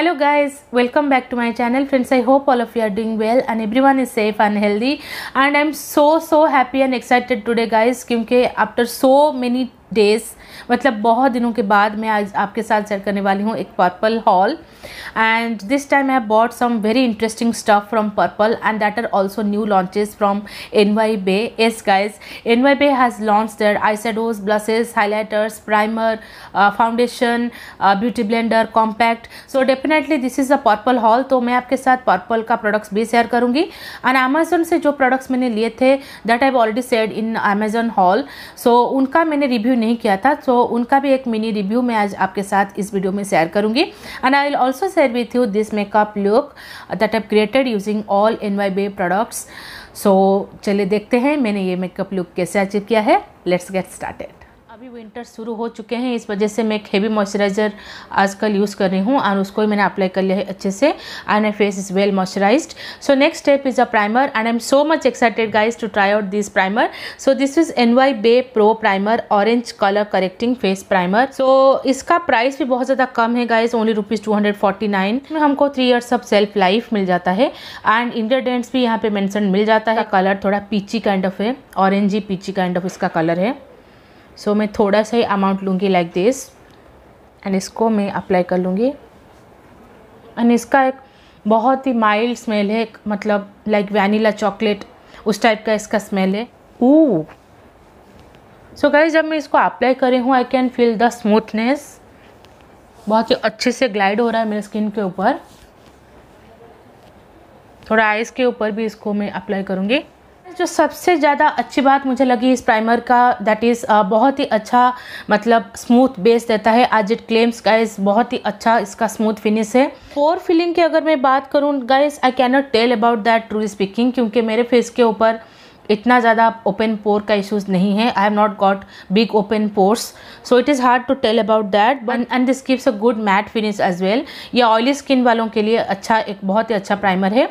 hello guys welcome back to my channel friends i hope all of you are doing well and everyone is safe and healthy and i'm so so happy and excited today guys because after so many days मतलब बहुत दिनों के बाद मैं आज आपके साथ share करने वाली हूँ एक purple haul and this time I bought some very interesting stuff from purple and that are also new launches from N Y Bae S guys N Y Bae has launch their eye shadows blushes highlighters primer foundation beauty blender compact so definitely this is a purple haul तो मैं आपके साथ purple का products भी share करूँगी and Amazon से जो products मैंने लिए थे that I already said in Amazon haul so उनका मैंने रिव्यू नहीं किया था सो तो उनका भी एक मिनी रिव्यू मैं आज आपके साथ इस वीडियो में शेयर करूंगी and I will also share with you this makeup look that I've created using all N Y Bae products so चलिए देखते हैं मैंने ये मेकअप लुक कैसे अचीव किया है लेट्स गेट स्टार्टेड विंटर शुरू हो चुके हैं इस वजह से मैं एक हेवी मॉइस्चराइज़र आजकल यूज़ कर रही हूँ और उसको ही मैंने अप्लाई कर लिया है अच्छे से and I face is well moisturise so next step is a primer and I am so much excited guys to try out this primer so this is N Y Bae pro primer orange colour correcting face primer so इसका price भी बहुत ज़्यादा कम है guys only rupees two hundred forty nine में हमको three years of shelf life मिल जाता है एंड इंग्रेडिएंट्स भी यहाँ पे मैंसन मिल जाता है कलर थोड़ा पीची काइंड ऑफ है ऑरेंज ही पीची काइंड ऑफ इसका कलर है सो so, मैं थोड़ा सा ही अमाउंट लूँगी लाइक दिस एंड इसको मैं अप्लाई कर लूँगी एंड इसका एक बहुत ही माइल्ड स्मेल है मतलब लाइक वैनिला चॉकलेट उस टाइप का इसका स्मेल है ओ सो गाइज जब मैं इसको अप्लाई करी हूँ I can feel the smoothness बहुत ही अच्छे से ग्लाइड हो रहा है मेरे स्किन के ऊपर थोड़ा आइज़ के ऊपर भी इसको मैं अप्लाई करूँगी जो सबसे ज़्यादा अच्छी बात मुझे लगी इस प्राइमर का दैट इज़ बहुत ही अच्छा मतलब स्मूथ बेस देता है आज इट क्लेम्स गाइज बहुत ही अच्छा इसका स्मूथ फिनिश है फोर फिलिंग की अगर मैं बात करूँ guys I can not tell about that true speaking क्योंकि मेरे फेस के ऊपर इतना ज़्यादा ओपन पोर का इश्यूज़ नहीं है I have not got big open pores so it is hard to tell about that and this gives a good matte finish as well ये ऑयली स्किन वालों के लिए अच्छा एक बहुत ही अच्छा प्राइमर है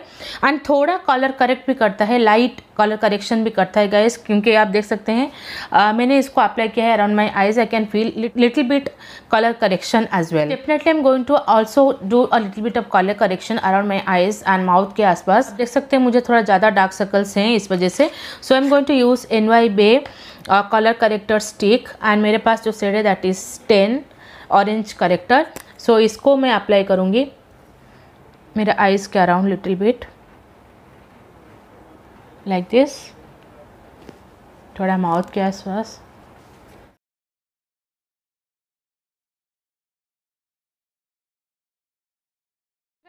एंड थोड़ा कलर करेक्ट भी करता है लाइट कलर करेक्शन भी करता है गाइस क्योंकि आप देख सकते हैं आ, मैंने इसको अप्लाई किया है around my eyes I can feel little bit colour correction as well definitely am going to also do a little bit of colour correction around my eyes and mouth के आसपास देख सकते हैं मुझे थोड़ा ज़्यादा डार्क सर्कल्स हैं इस वजह से so I am going to use N Y Bae colour corrector stick and मेरे पास जो सेड है that is ten orange corrector so इसको मैं अप्लाई करूँगी मेरे आईज के around little bit like this toward our mouth gas was.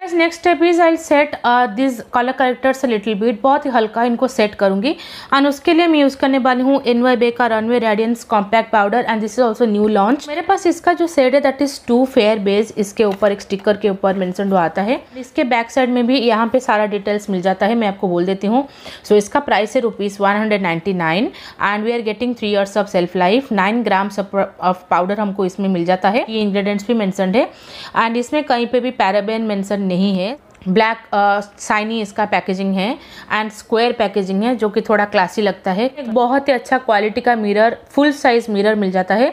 Guys next step is I set this colour correctors little bit बहुत ही हल्का इनको सेट करूंगी एंड उसके लिए मैं यूज़ करने वाली हूँ एन वाई बे का runway radiance compact powder and this is also new launch मेरे पास इसका जो सेट है that is two fair base इसके ऊपर एक स्टिकर के ऊपर मैंसन आता है इसके बैक साइड में भी यहाँ पे सारा डिटेल्स मिल जाता है मैं आपको बोल देती हूँ सो so, इसका प्राइस है rupees and we are getting three years of shelf life nine grams of powder हमको इसमें मिल जाता है ये इंग्रेडिएंट्स भी मैंसन है एंड इसमें कहीं पर भी पैराबेन मैंसन नहीं है ब्लैक साइनी uh, इसका पैकेजिंग है एंड स्क्वायर पैकेजिंग है जो कि थोड़ा क्लासी लगता है एक बहुत ही अच्छा क्वालिटी का मिरर फुल साइज़ मिरर मिल जाता है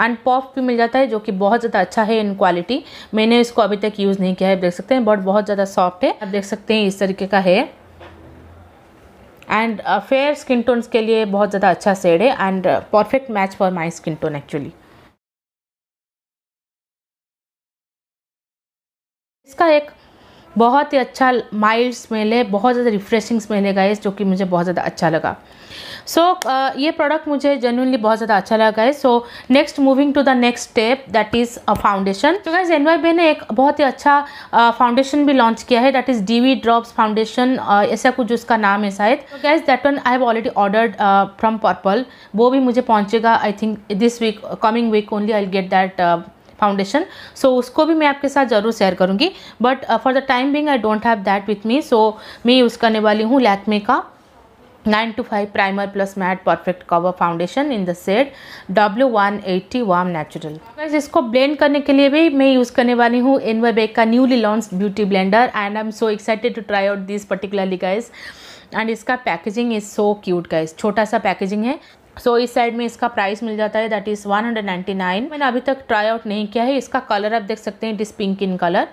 एंड पॉप भी मिल जाता है जो कि बहुत ज़्यादा अच्छा है इन क्वालिटी मैंने इसको अभी तक यूज़ नहीं किया है देख सकते हैं बट बहुत ज़्यादा सॉफ्ट है आप देख सकते हैं इस तरीके का है एंड फेयर स्किन टोन्स के लिए बहुत ज़्यादा अच्छा सेड है and perfect match for my skin tone actually इसका एक बहुत ही अच्छा माइल्ड स्मेल है बहुत ज़्यादा रिफ्रेशिंग स्मेल है गाइस जो कि मुझे बहुत ज़्यादा अच्छा लगा सो so, uh, ये प्रोडक्ट मुझे जेन्यूनली बहुत ज़्यादा अच्छा लगा है so next moving to the next step that is a foundation तो गाइज एन ने एक बहुत ही अच्छा फाउंडेशन uh, भी लॉन्च किया है that is D V drops foundation ऐसा कुछ उसका नाम है शायद guys that one I have already ordered from purple वो भी मुझे पहुँचेगा I think this week coming week only I get that foundation so उसको भी मैं आपके साथ ज़रूर शेयर करूँगी but for the time being I don't have that with me so मैं यूज़ करने वाली हूँ लैकमे का nine to five primer plus matte perfect cover foundation in the shade W one eighty warm natural इसको blend करने के लिए भी मैं यूज़ करने वाली हूँ इनवर बेग का newly launch beauty blender and I am so excited to try out this particularly guys and इसका packaging is so cute guys छोटा सा पैकेजिंग है सो so, इस साइड में इसका प्राइस मिल जाता है दैट इज़ 199 मैंने अभी तक ट्राई आउट नहीं किया है इसका कलर आप देख सकते हैं it is pink in colour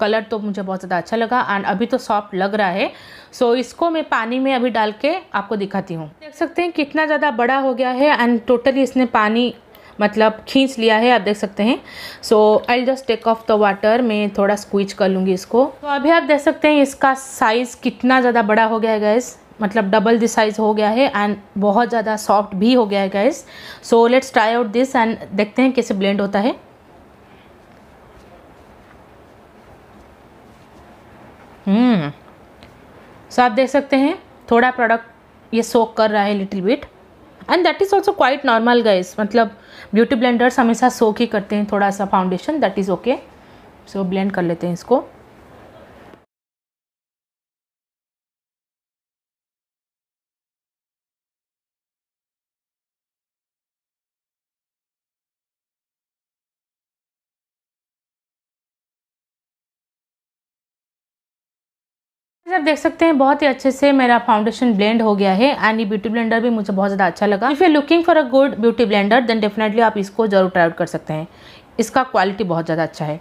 colour तो मुझे बहुत ज़्यादा अच्छा लगा एंड अभी तो सॉफ्ट लग रहा है सो so, इसको मैं पानी में अभी डाल के आपको दिखाती हूँ देख सकते हैं कितना ज़्यादा बड़ा हो गया है एंड टोटली इसने पानी मतलब खींच लिया है आप देख सकते हैं so I just take off the water मैं थोड़ा स्क्विच कर लूँगी इसको तो अभी आप देख सकते हैं इसका साइज़ कितना ज़्यादा बड़ा हो गया है गैस मतलब डबल दिस साइज़ हो गया है एंड बहुत ज़्यादा सॉफ्ट भी हो गया है guys so let's try out this and देखते हैं कैसे ब्लेंड होता है सो hmm. आप देख सकते हैं थोड़ा प्रोडक्ट ये सोक कर रहा है little bit and that is also quite normal guys मतलब ब्यूटी ब्लेंडर्स हमेशा सोक ही करते हैं थोड़ा सा foundation that is okay so blend कर लेते हैं इसको आप देख सकते हैं बहुत ही अच्छे से मेरा फाउंडेशन ब्लेंड हो गया है एंड ये ब्यूटी ब्लेंडर भी मुझे बहुत ज़्यादा अच्छा लगा if you looking for a good beauty blender then definitely आप इसको जरूर ट्राई आउट कर सकते हैं इसका क्वालिटी बहुत ज़्यादा अच्छा है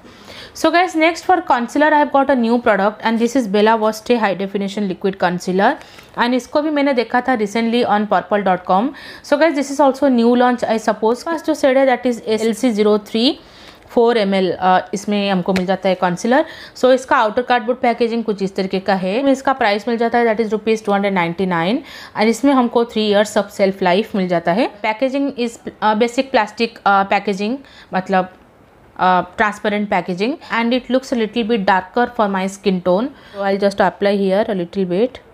so guys next for concealer I have got a new product and this is Bella Voste high definition liquid concealer and इसको भी मैंने देखा था recently on purple dot com so guys this is also new launch I suppose first जो shade है that is L C zero three four M इसमें हमको मिल जाता है कॉन्सिलर सो so, इसका आउटर कार्डबोर्ड पैकेजिंग कुछ इस तरीके का है इसका प्राइस मिल जाता है that is rupees two hundred ninety nine and इसमें हमको three years of shelf life मिल जाता है packaging is basic plastic packaging मतलब transparent packaging and it looks little bit darker for my skin tone I just apply just apply here a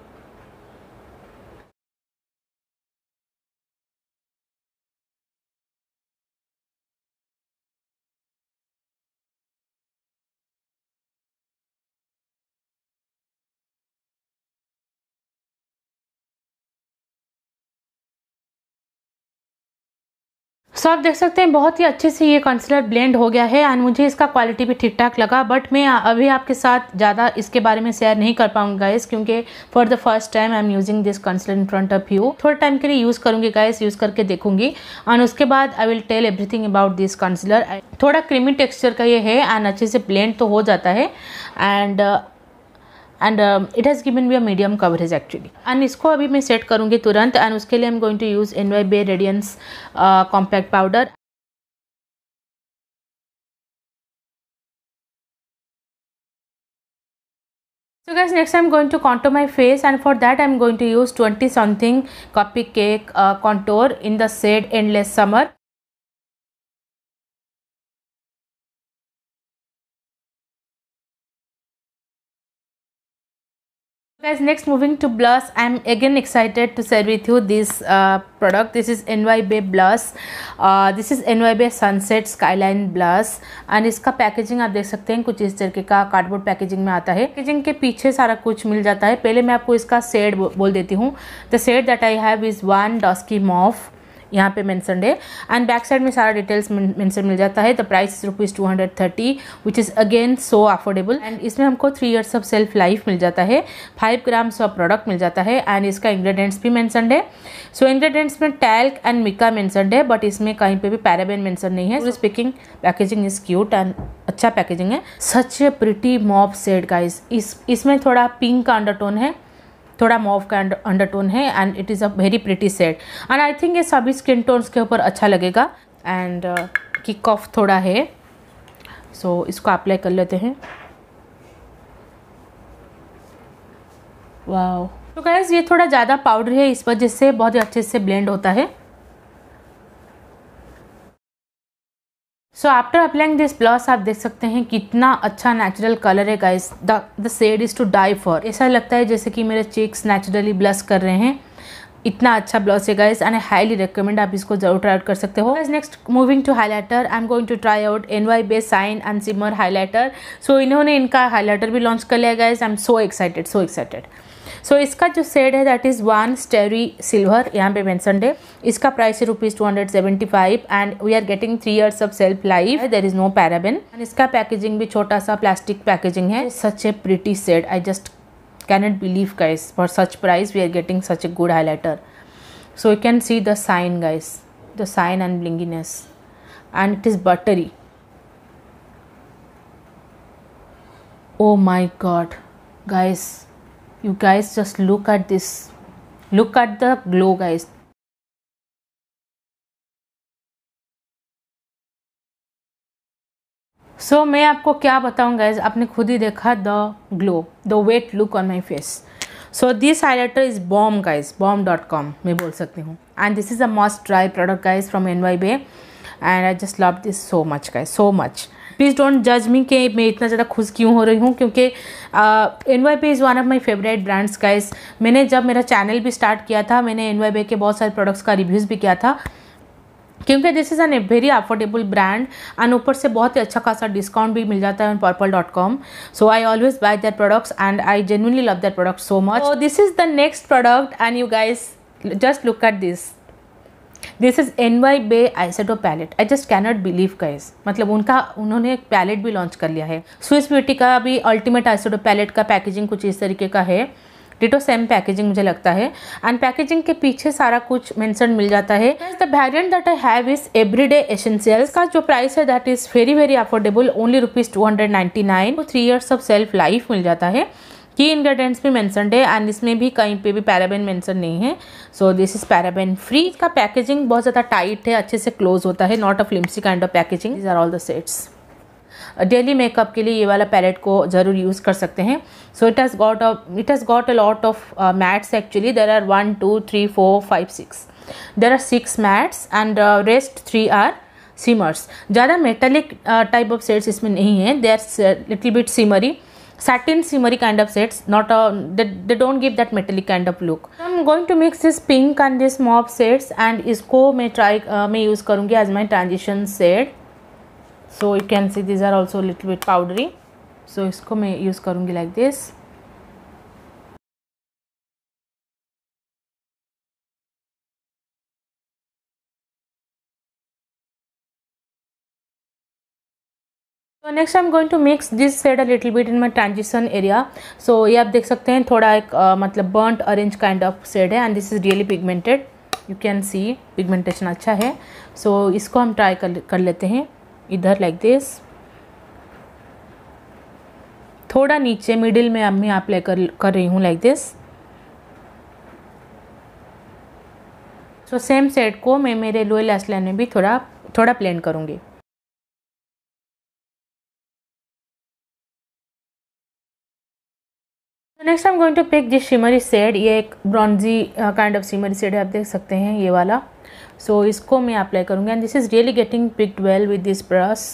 so आप देख सकते हैं बहुत ही अच्छे से ये कंसीलर ब्लेंड हो गया है एंड मुझे इसका क्वालिटी भी ठीक ठाक लगा बट मैं अभी आपके साथ ज़्यादा इसके बारे में शेयर नहीं कर पाऊंगी गाइस क्योंकि for the first time I am using this concealer in front of you थोड़े टाइम के लिए यूज़ करूँगी गाइस यूज़ करके देखूंगी एंड उसके बाद I will tell everything about this concealer थोड़ा क्रीमी टेक्स्चर का ये है एंड अच्छे से ब्लेंड तो हो जाता है and and it has given be a medium coverage actually and इसको अभी मैं सेट करूँगी तुरंत एंड उसके लिए I am going to use N Y Bae radiance compact powder So guys next I'm going to contour my face and for that I'm going to use 20 something cupcake uh, contour in the shade endless summer. guys next moving to blush i am again excited to share with you this uh, product this is ny bay blush uh, this is ny bay sunset skyline blush and इसका packaging आप देख सकते हैं कुछ इस तरीके का cardboard packaging में आता है packaging के पीछे सारा कुछ मिल जाता है पहले मैं आपको इसका शेड बोल देती हूँ the shade that I have is one dusky mauve यहाँ पे मेंशनड है एंड बैक साइड में सारा डिटेल्स मैंसन मिल जाता है the price is rupees two hundred thirty which is again so affordable and इसमें हमको three years of shelf life मिल जाता है फाइव ग्राम्स ऑफ प्रोडक्ट मिल जाता है एंड इसका इंग्रेडिएंट्स भी मैंसनड है सो so, इंग्रेडिएंट्स में टैल्क एंड मिका मैंसनड है बट इसमें कहीं पर भी पैराबेन मैंसन नहीं है so, speaking packaging is cute and अच्छा पैकेजिंग है such a pretty mop shade का इस इसमें थोड़ा पिंक का अंडरटोन है थोड़ा मॉव का अंडर टोन है and it is a very pretty shade and I think ये सभी स्किन टोन्स के ऊपर अच्छा लगेगा एंड किक ऑफ थोड़ा है सो so, इसको अप्लाई कर लेते हैं वाह तो गैस ये थोड़ा ज़्यादा पाउडर है इस वजह से बहुत ही अच्छे से ब्लेंड होता है so after applying this blush आप देख सकते हैं कितना अच्छा नेचुरल कलर है guys the shade is to die for ऐसा लगता है जैसे कि मेरे चेक्स नेचुरली ब्लस कर रहे हैं इतना अच्छा ब्लस है guys and I highly recommend आप इसको जरूर ट्राई आउट कर सकते हो as next moving to highlighter I am going to try out N Y Bae's shine and shimmer highlighter so इन्होंने इनका हाईलाइटर भी लॉन्च कर लिया guys I am so excited so excited so इसका जो सेड है that is one starry silver यहाँ पे मैंसन है इसका प्राइस है rupees two hundred seventy five and we are getting three years of shelf life there is no paraben and इसका packaging भी छोटा सा प्लास्टिक पैकेजिंग है such a pretty shade I just cannot believe guys for such price we are getting such a good highlighter so you can see the shine guys the shine and blingness and it is buttery oh my God guys you guys just look at this look at the glow guys so मैं आपको क्या बताऊं गाइस आपने खुद ही देखा the glow the wet look on my face so this highlighter is bomb guys bomb dot com मैं बोल सकती हूँ and this is a must try product guys from N Y Bae and I just love this so much का so much please don't जज मी कि मैं इतना ज़्यादा खुश क्यों हो रही हूँ क्योंकि N Y P is one of my favourite brands guys मैंने जब मेरा चैनल भी स्टार्ट किया था मैंने एन वाई के बहुत सारे प्रोडक्ट्स का रिव्यूज़ भी किया था क्योंकि this is an very affordable brand and ऊपर से बहुत ही अच्छा खासा डिस्काउंट भी मिल जाता है on purple dot com so I always buy that products and I genuinely love that product so much this is the next product and you guys just look at this this is N Y Bae eyeshadow palette I just cannot believe guys मतलब उनका उन्होंने एक palette भी launch कर लिया है Swiss Beauty का भी अल्टीमेट आइसेडो पैलेट का पैकेजिंग कुछ इस तरीके का है डिटो सेम पैकेजिंग मुझे लगता है एंड पैकेजिंग के पीछे सारा कुछ मेंशन मिल जाता है the variant that I have is everyday essentials का जो प्राइस है that is very very affordable only rupees two hundred ninety nine three years of shelf life मिल जाता है की इंग्रेडिएंट्स भी मैंसनड है एंड इसमें भी कहीं पे भी पैराबेन मैंसन नहीं है so this is paraben free इसका पैकेजिंग बहुत ज़्यादा टाइट है अच्छे से क्लोज होता है not a flimsy kind of packaging these are all the shades daily makeup के लिए ये वाला पैलेट को ज़रूर यूज़ कर सकते हैं so it has got a it has got a lot of mattes actually there are one two three four five six there are six mattes and rest three are shimmers ज़्यादा metallic type of shades इसमें नहीं है they are little bit shimmery satin shimmery kind of sets not a they, they don't give that metallic kind of look i'm going to mix this pink and this mauve sets and isko may try uh, may use karungi as my transition set so you can see these are also a little bit powdery so isko may use karungi like this तो next I am going to mix this shade a little bit in my transition area so ये आप देख सकते हैं थोड़ा एक uh, मतलब burnt orange kind of shade है and this is really pigmented you can see pigmentation अच्छा है सो so, इसको हम ट्राई कर कर लेते हैं इधर लाइक like दिस थोड़ा नीचे मिडिल में अब मैं अप्लाई कर कर रही हूँ like this so same set को मैं मेरे लोअर लास्ट लाइन में भी थोड़ा थोड़ा प्लेन करूँगी next I am going to pick this shimmery shade ये एक bronzy kind of shimmery shade है आप देख सकते हैं ये वाला सो so, इसको मैं अप्लाई करूँगी and this is really getting picked well with this brush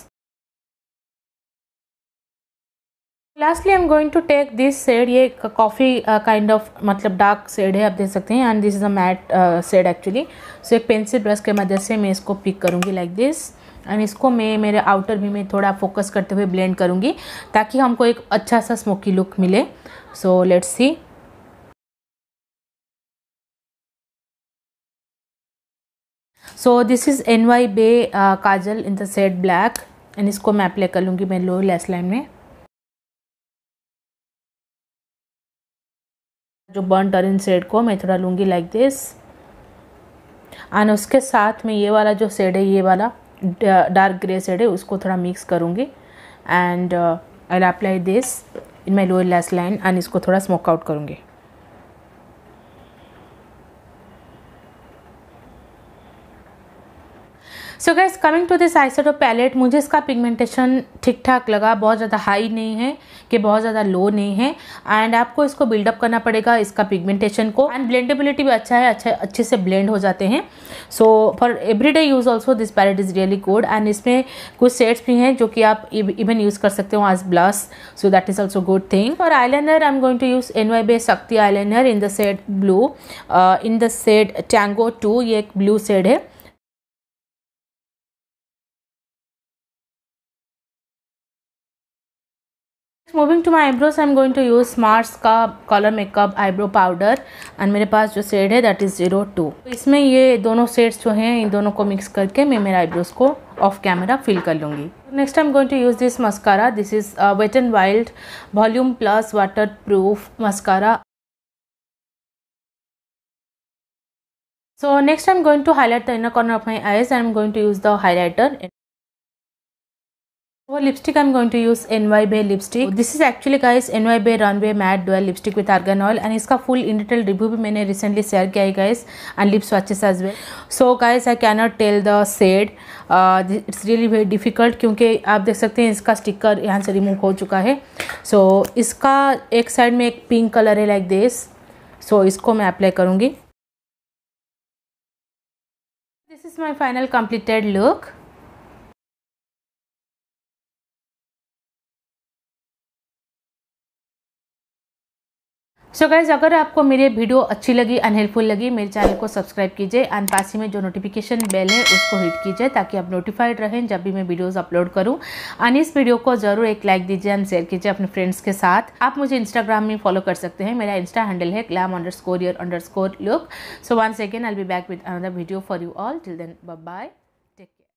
lastly I am going to take this shade ये कॉफ़ी काइंड ऑफ मतलब डार्क सेड है आप देख सकते हैं and this is a matte shade actually so एक pencil brush के मदद से मैं इसको पिक करूँगी लाइक दिस एंड इसको मैं मेरे आउटर भी मैं थोड़ा फोकस करते हुए ब्लेंड करूँगी ताकि हमको एक अच्छा सा स्मोकी लुक मिले so let's see so this is ny bay uh, kajal in the set black and इसको मैं अप्लाई कर लूँगी मैं लो लेस लाइन में जो बर्न टर्न सेड को मैं थोड़ा लूँगी लाइक दिस एंड उसके साथ में ये वाला जो सेड है ये वाला डार्क ग्रे सेड है उसको थोड़ा मिक्स करूँगी and I apply this in my lower lash line and इसको थोड़ा स्मोक आउट करूँगी so guys coming to this eye palette मुझे इसका पिगमेंटेशन ठीक ठाक लगा बहुत ज़्यादा हाई नहीं है कि बहुत ज़्यादा लो नहीं है एंड आपको इसको बिल्डअप करना पड़ेगा इसका पिगमेंटेशन को एंड ब्लेंडेबिलिटी भी अच्छा है अच्छा अच्छे से ब्लेंड हो जाते हैं so for everyday use also this palette is really good and इसमें कुछ सेट्स भी हैं जो कि आप इवन यूज़ कर सकते हो आज blush so that is also good thing for eyeliner I am going to use N Y Bae Shakti eyeliner in the shade blue in the shade tango two ये एक blue shade है moving to my eyebrows I am going to use Mars का colour makeup eyebrow powder and मेरे पास जो shade है that is zero two इसमें ये दोनों सेड्स जो हैं इन दोनों को मिक्स करके मैं मेरे आईब्रोज को ऑफ कैमरा फिल कर लूँगी next I am going to use this mascara this is wet and wild volume plus waterproof mascara so next So next I'm going to highlight the inner corner of my eyes. I'm going to use the highlighter. For lipstick, I'm going to use NY Bay lipstick. So This is actually guys NY Bay Runway Matte Dual Lipstick with Argan Oil and इसका full in detail review भी मैंने recently share किया है guys and lip swatches as well. So guys I cannot tell the shade. Uh, it's really very difficult क्योंकि आप देख सकते हैं इसका sticker यहाँ से remove हो चुका है. So इसका एक side में एक pink color है like this. So इसको मैं apply करूँगी. This is my final completed look. So so guys अगर आपको मेरी वीडियो अच्छी लगी अनहेल्पफुल लगी मेरे चैनल को सब्सक्राइब कीजिए एंड पास ही में जो नोटिफिकेशन बेल है उसको हिट कीजिए ताकि आप नोटिफाइड रहें जब भी मैं वीडियोस अपलोड करूं एंड इस वीडियो को ज़रूर एक लाइक दीजिए एंड शेयर कीजिए अपने फ्रेंड्स के साथ आप मुझे इंस्टाग्राम में फॉलो कर सकते हैं मेरा इंस्टा हैंडल है glam underscore your underscore look so one second I be back with another video for you all till then bye